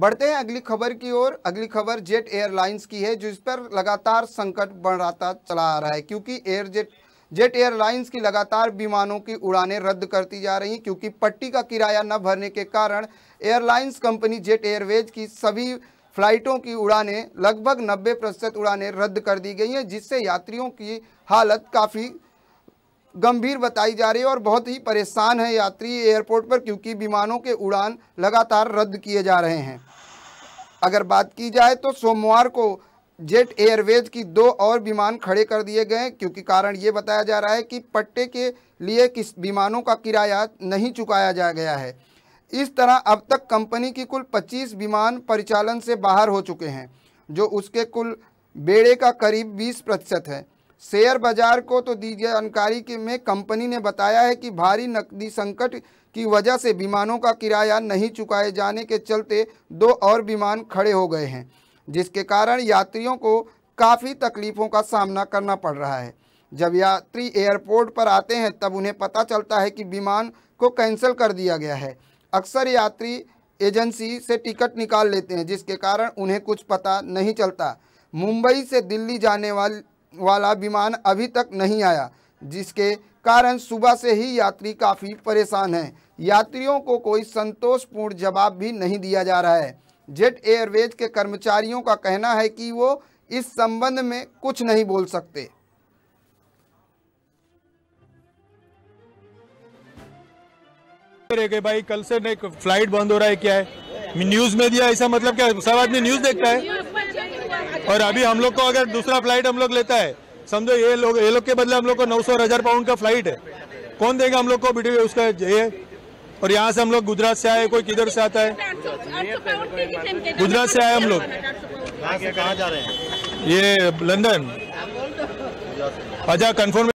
बढ़ते हैं अगली खबर की ओर अगली खबर जेट एयरलाइंस की है जिस पर लगातार संकट बढ़ाता चला आ रहा है क्योंकि एयर जेट जेट एयरलाइंस की लगातार विमानों की उड़ानें रद्द करती जा रही हैं क्योंकि पट्टी का किराया न भरने के कारण एयरलाइंस कंपनी जेट एयरवेज की सभी फ्लाइटों की उड़ानें लगभग 90 प्रतिशत उड़ानें रद्द कर दी गई हैं जिससे यात्रियों की हालत काफ़ी गंभीर बताई जा रही है और बहुत ही परेशान है यात्री एयरपोर्ट पर क्योंकि विमानों के उड़ान लगातार रद्द किए जा रहे हैं अगर बात की जाए तो सोमवार को जेट एयरवेज की दो और विमान खड़े कर दिए गए क्योंकि कारण ये बताया जा रहा है कि पट्टे के लिए किस विमानों का किराया नहीं चुकाया जा गया है इस तरह अब तक कंपनी की कुल 25 विमान परिचालन से बाहर हो चुके हैं जो उसके कुल बेड़े का करीब 20 प्रतिशत है शेयर बाजार को तो दी जानकारी के में कंपनी ने बताया है कि भारी नकदी संकट की वजह से विमानों का किराया नहीं चुकाए जाने के चलते दो और विमान खड़े हो गए हैं जिसके कारण यात्रियों को काफ़ी तकलीफ़ों का सामना करना पड़ रहा है जब यात्री एयरपोर्ट पर आते हैं तब उन्हें पता चलता है कि विमान को कैंसिल कर दिया गया है अक्सर यात्री एजेंसी से टिकट निकाल लेते हैं जिसके कारण उन्हें कुछ पता नहीं चलता मुंबई से दिल्ली जाने वाली वाला विमान अभी तक नहीं आया जिसके कारण सुबह से ही यात्री काफ़ी परेशान हैं यात्रियों को कोई संतोषपूर्ण जवाब भी नहीं दिया जा रहा है जेट एयरवेज के कर्मचारियों का कहना है कि वो इस संबंध में कुछ नहीं बोल सकते के भाई कल से नहीं फ्लाइट बंद हो रहा है क्या है न्यूज में दिया ऐसा मतलब क्या सब आदमी न्यूज देखता है और अभी हम लोग को अगर दूसरा फ्लाइट हम लोग लेता है समझो ये लोग ये लोग के बदले हम लोग को नौ सौ हजार पाउंड का फ्लाइट है कौन देगा हम लोग को बीटी उसका ये और यहाँ से हम लोग गुजरात से आए कोई किधर से आता है गुजरात से आए हम लोग कहाँ जा रहे हैं ये लंदन अच्छा कन्फर्म